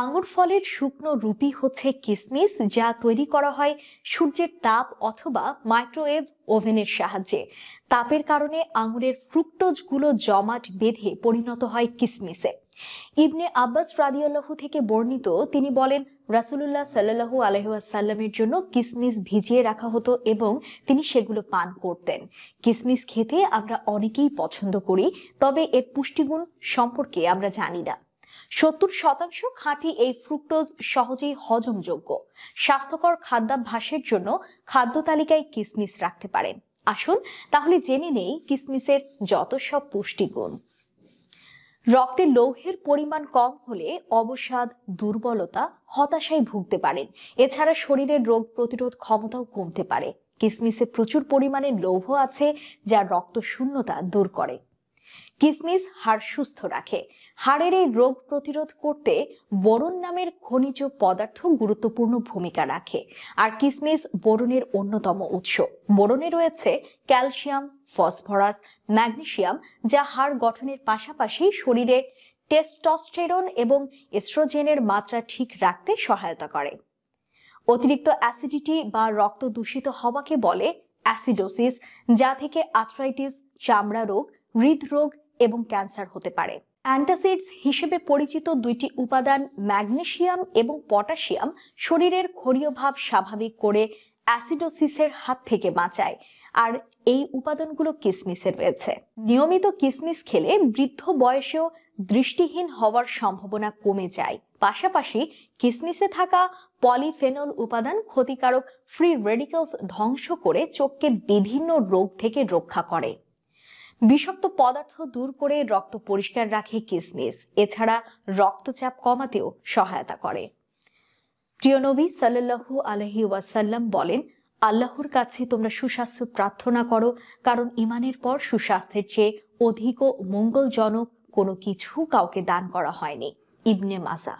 আঙুর ফলের শুকনো রুপি হচ্ছে কিসমিস যা তৈরি করা হয় সূর্যের তাপ অথবা মাইক্রোওয়েভ ওভেনের সাহায্যে তাপের কারণে আঙুরের ফ্রুক্টোজগুলো জমাট বেঁধে পরিণত হয় কিসমিসে ইবনে আব্বাস রাদিউল্লাহু থেকে বর্ণিত তিনি বলেন রাসুলুল্লাহ সাল্লাহু আলহাসাল্লামের জন্য কিসমিস ভিজিয়ে রাখা হতো এবং তিনি সেগুলো পান করতেন কিসমিস খেতে আমরা অনেকেই পছন্দ করি তবে এর পুষ্টিগুণ সম্পর্কে আমরা জানি না সত্তর শতাংশ খাঁটি এই ফ্রুক্টোজ সহজেই হজমযোগ্য স্বাস্থ্যকর খাদ্যাভ্যাসের জন্য খাদ্য তালিকায় কিসমিস রাখতে পারেন আসুন তাহলে জেনে নেই কিসমিসের যত সব পুষ্টিগুণ রক্তে লৌহের পরিমাণ কম হলে অবসাদ দুর্বলতা হতাশায় ভুগতে পারেন এছাড়া শরীরের রোগ প্রতিরোধ ক্ষমতাও কমতে পারে কিসমিসে প্রচুর পরিমাণে লৌহ আছে যা রক্ত শূন্যতা দূর করে কিসমিস হাড় সুস্থ রাখে হাড়ের এই রোগ প্রতিরোধ করতে বরণ নামের খনিজ পদার্থ গুরুত্বপূর্ণ ভূমিকা রাখে আর কিসমিস বরণের অন্যতম উৎস বরণে রয়েছে ক্যালসিয়াম ফসফরাস ম্যাগনেশিয়াম যা হাড় গঠনের পাশাপাশি শরীরে টেস্টস্টেরন এবং এস্ট্রোজেনের মাত্রা ঠিক রাখতে সহায়তা করে অতিরিক্ত অ্যাসিডিটি বা রক্ত দূষিত হওয়াকে বলে অ্যাসিডোসিস যা থেকে আর্থ্রাইটিস চামড়া রোগ হৃদরোগ এবং ক্যান্সার হতে পারে অ্যান্টাসিডস হিসেবে পরিচিত দুইটি উপাদান ম্যাগনেশিয়াম এবং পটাশিয়াম শরীরের ক্ষরীয় ভাব স্বাভাবিক করে অ্যাসিডোসিসের হাত থেকে বাঁচায় আর এই উপাদানগুলো কিসমিসে রয়েছে নিয়মিত কিসমিস খেলে বৃদ্ধ বয়সেও দৃষ্টিহীন হওয়ার সম্ভাবনা কমে যায় পাশাপাশি কিসমিসে থাকা পলিফেনল উপাদান ক্ষতিকারক ফ্রি রেডিকালস ধ্বংস করে চোখকে বিভিন্ন রোগ থেকে রক্ষা করে বিষাক্ত পদার্থ দূর করে রক্ত পরিষ্কার রাখে কিসমিস এছাড়া রক্তচাপ কমাতেও সহায়তা করে প্রিয় নবী সাল্লাল্লাহু আলহি ওয়াসাল্লাম বলেন আল্লাহর কাছে তোমরা সুস্বাস্থ্য প্রার্থনা করো কারণ ইমানের পর সুস্বাস্থ্যের চেয়ে অধিক ও মঙ্গলজনক কোনো কিছু কাউকে দান করা হয়নি ইবনে মাসা